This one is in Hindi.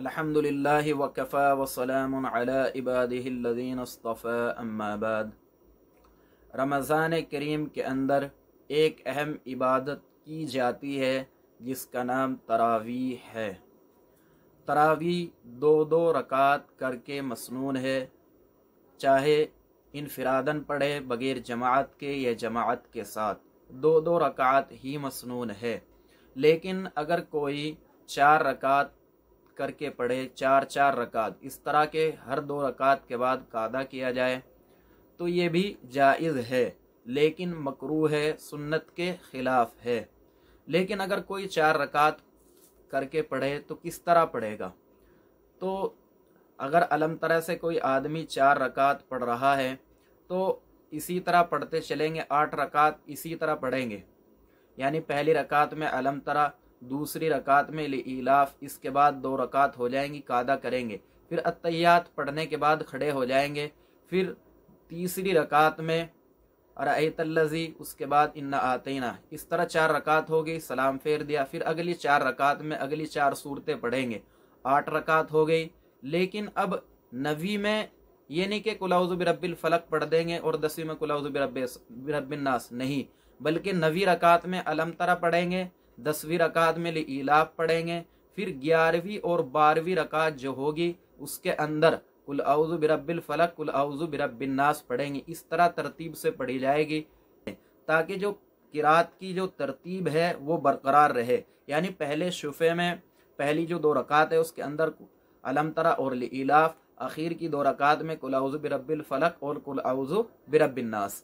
अल्हम्दुलिल्लाह वकफ़ा वसलाम अला इबादिल्लज़ीन अस्ताफ़ा अम्मा बाद रमज़ान करीम के अंदर एक अहम इबादत की जाती है जिसका नाम तरावी है तरावी दो दो रकात करके मसनून है चाहे इनफरादन पढ़े बग़ैर जमात के या जमात के साथ दो दो रकात ही मसनून है लेकिन अगर कोई चार रकात करके पढ़े चार चार रकात इस तरह के हर दो रकात के बाद कादा किया जाए तो ये भी जायज़ है लेकिन मकरू है सुन्नत के ख़िलाफ़ है लेकिन अगर कोई चार रकात करके पढ़े तो किस तरह पढ़ेगा तो अगर अलम तरह से कोई आदमी चार रकात पढ़ रहा है तो इसी तरह पढ़ते चलेंगे आठ रकात इसी तरह पढ़ेंगे यानी पहली रकात में अलम तरह दूसरी रकात में इलाफ इसके बाद दो रकात हो जाएंगी कादा करेंगे फिर अतियात पढ़ने के बाद खड़े हो जाएंगे फिर तीसरी रकात में अरतल्लजी उसके बाद इन्ना आतना इस तरह चार रकात गई सलाम फेर दिया फिर अगली चार रकात में अगली चार सूरतें पढ़ेंगे आठ रकात हो गई लेकिन अब नवी में ये नहीं कि कुलाउज़ुब फलक पढ़ देंगे और दसवीं में कुलाउज़ुब नास नहीं बल्कि नवी रकात में अलम तरह पढ़ेंगे दसवीं रकात में इलाफ पढ़ेंगे फिर ग्यारहवीं और बारहवीं रकात जो होगी उसके अंदर कुल अवजु बिरबिल फलक कुल आउज़ु नास पढ़ेंगे इस तरह तरतीब से पढ़ी जाएगी ताकि जो किरात की जो तरतीब है वो बरकरार रहे यानी पहले शुफे में पहली जो दो रकात है उसके अंदर अलम तरा और इलाफ आखिर की दो रकात में कुल अवजु बिरबिल फलक और कुल आउज़ु बिरबिन्नास